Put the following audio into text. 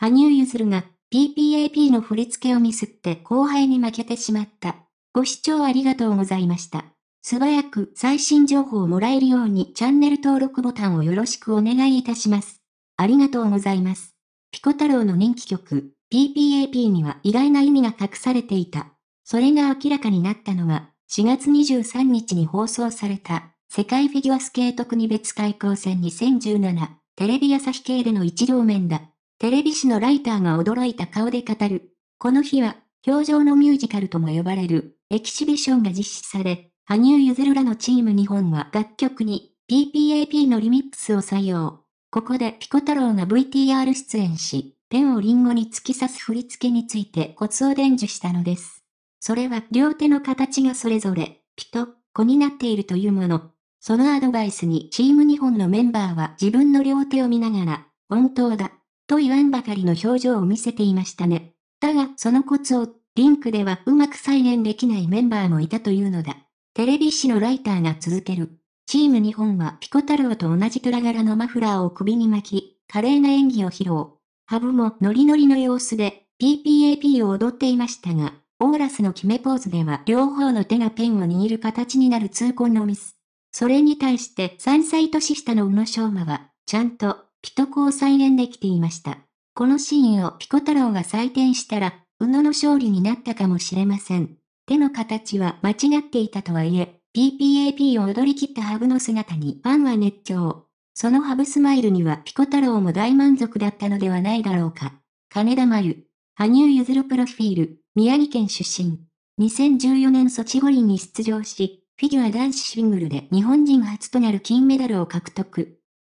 羽生結弦が PPAP の振り付けをミスって後輩に負けてしまった。ご視聴ありがとうございました。素早く最新情報をもらえるようにチャンネル登録ボタンをよろしくお願いいたします。ありがとうございます。ピコ太郎の人気曲、PPAP には意外な意味が隠されていた。それが明らかになったのが、4月23日に放送された、世界フィギュアスケート国別対抗戦2017テレビ朝日系での一両面だ。テレビ誌のライターが驚いた顔で語る。この日は、表情のミュージカルとも呼ばれる、エキシビションが実施され、羽生結弦らのチーム日本は楽曲に、PPAP のリミックスを採用。ここでピコ太郎が VTR 出演し、ペンをリンゴに突き刺す振り付けについてコツを伝授したのです。それは両手の形がそれぞれ、ピと、子になっているというもの。そのアドバイスにチーム日本のメンバーは自分の両手を見ながら、本当だ、と言わんばかりの表情を見せていましたね。だが、そのコツを、リンクではうまく再現できないメンバーもいたというのだ。テレビ誌のライターが続ける。チーム日本はピコ太郎と同じ虎柄のマフラーを首に巻き、華麗な演技を披露。ハブもノリノリの様子で、PPAP を踊っていましたが、オーラスの決めポーズでは両方の手がペンを握る形になる痛恨のミス。それに対して3歳年下の宇野昌磨は、ちゃんとピトコを再現できていました。このシーンをピコ太郎が採点したら、宇野の勝利になったかもしれません。手の形は間違っていたとはいえ、PPAP を踊り切ったハブの姿にファンは熱狂。そのハブスマイルにはピコ太郎も大満足だったのではないだろうか。金田真由、羽生結弦プロフィール、宮城県出身。2014年ソチ五輪に出場し、フィギュア男子シングルで日本人初となる金メダルを獲得。